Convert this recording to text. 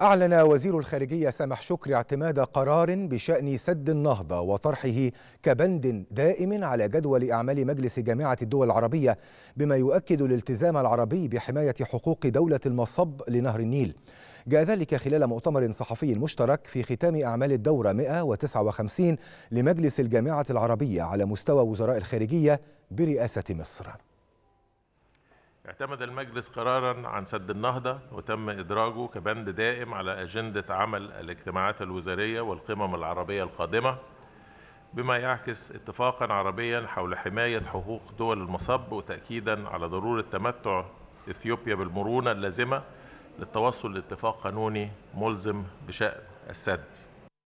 أعلن وزير الخارجية سامح شكري اعتماد قرار بشأن سد النهضة وطرحه كبند دائم على جدول أعمال مجلس جامعة الدول العربية بما يؤكد الالتزام العربي بحماية حقوق دولة المصب لنهر النيل جاء ذلك خلال مؤتمر صحفي مشترك في ختام أعمال الدورة 159 لمجلس الجامعة العربية على مستوى وزراء الخارجية برئاسة مصر اعتمد المجلس قرارا عن سد النهضة وتم إدراجه كبند دائم على أجندة عمل الاجتماعات الوزارية والقمم العربية القادمة بما يعكس اتفاقا عربيا حول حماية حقوق دول المصب وتأكيدا على ضرورة تمتع إثيوبيا بالمرونة اللازمة للتوصل لاتفاق قانوني ملزم بشأن السد